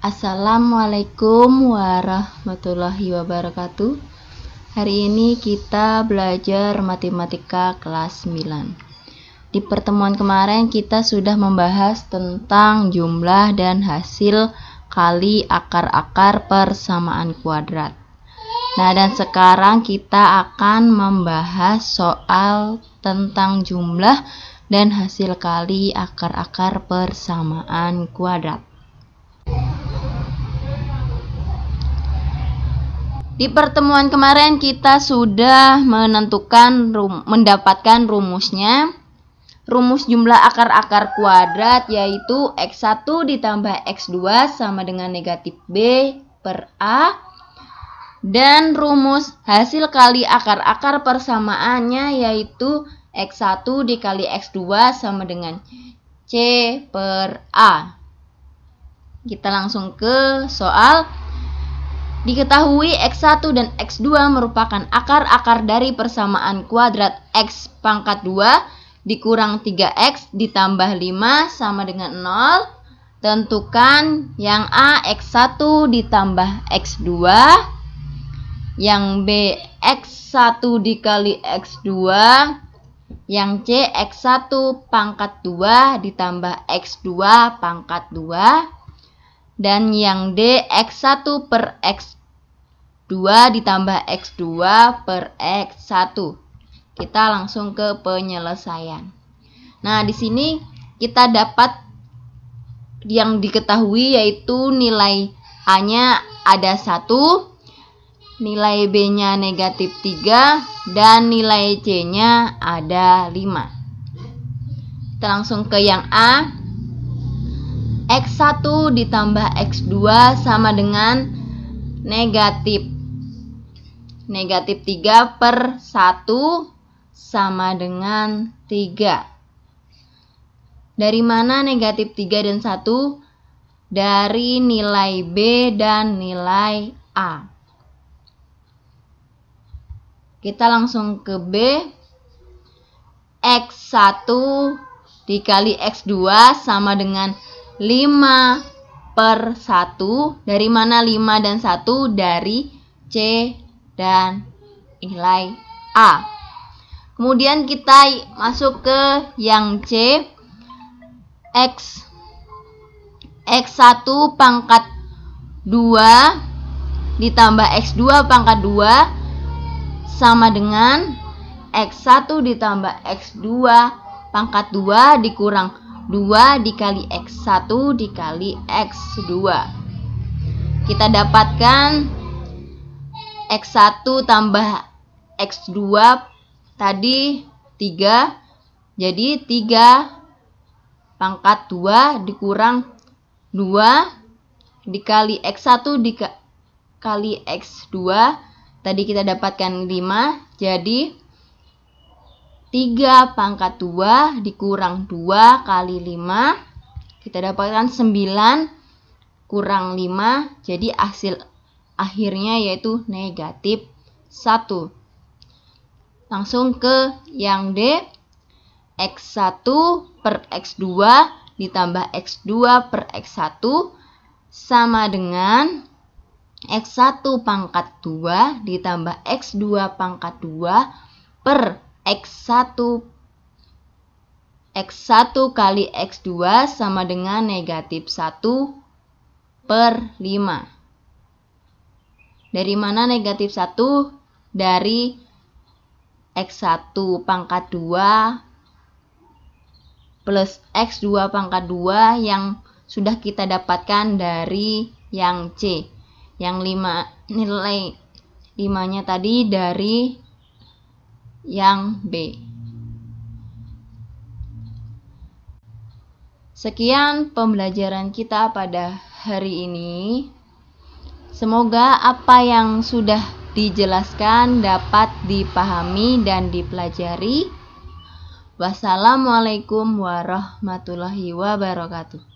Assalamualaikum warahmatullahi wabarakatuh Hari ini kita belajar matematika kelas 9 Di pertemuan kemarin kita sudah membahas tentang jumlah dan hasil kali akar-akar persamaan kuadrat Nah dan sekarang kita akan membahas soal tentang jumlah dan hasil kali akar-akar persamaan kuadrat Di pertemuan kemarin kita sudah menentukan rum, mendapatkan rumusnya. Rumus jumlah akar-akar kuadrat yaitu X1 ditambah X2 sama dengan negatif B per A. Dan rumus hasil kali akar-akar persamaannya yaitu X1 dikali X2 sama dengan C per A. Kita langsung ke soal Diketahui X1 dan X2 merupakan akar-akar dari persamaan kuadrat X pangkat 2 dikurang 3X ditambah 5 sama dengan 0. Tentukan yang A X1 ditambah X2, yang B X1 dikali X2, yang C X1 pangkat 2 ditambah X2 pangkat 2 dan yang D X1 per X2 ditambah X2 per X1. Kita langsung ke penyelesaian. Nah, di sini kita dapat yang diketahui yaitu nilai A-nya ada 1, nilai B-nya negatif 3, dan nilai C-nya ada 5. Kita langsung ke yang A. X1 ditambah X2 sama dengan negatif. Negatif 3 per 1 sama dengan 3. Dari mana negatif 3 dan 1? Dari nilai B dan nilai A. Kita langsung ke B. X1 dikali X2 sama dengan 5 per 1 dari mana 5 dan 1 dari C dan nilai A kemudian kita masuk ke yang C X X1 pangkat 2 ditambah X2 pangkat 2 sama dengan X1 ditambah X2 pangkat 2 dikurang 2 dikali X1 dikali X2 Kita dapatkan X1 tambah X2 tadi 3 Jadi 3 pangkat 2 dikurang 2 dikali X1 dikali X2 Tadi kita dapatkan 5 Jadi 5 3 pangkat 2 dikurang 2 kali 5 kita dapatkan 9 kurang 5 jadi hasil akhirnya yaitu negatif 1 langsung ke yang D X1 per X2 ditambah X2 per X1 sama dengan X1 pangkat 2 ditambah X2 pangkat 2 per X1 X1 kali X2 sama dengan negatif 1 per 5. Dari mana negatif 1? Dari X1 pangkat 2 plus X2 pangkat 2 yang sudah kita dapatkan dari yang C. Yang 5 nilai 5-nya tadi dari yang B. Sekian pembelajaran kita pada hari ini. Semoga apa yang sudah dijelaskan dapat dipahami dan dipelajari. Wassalamualaikum warahmatullahi wabarakatuh.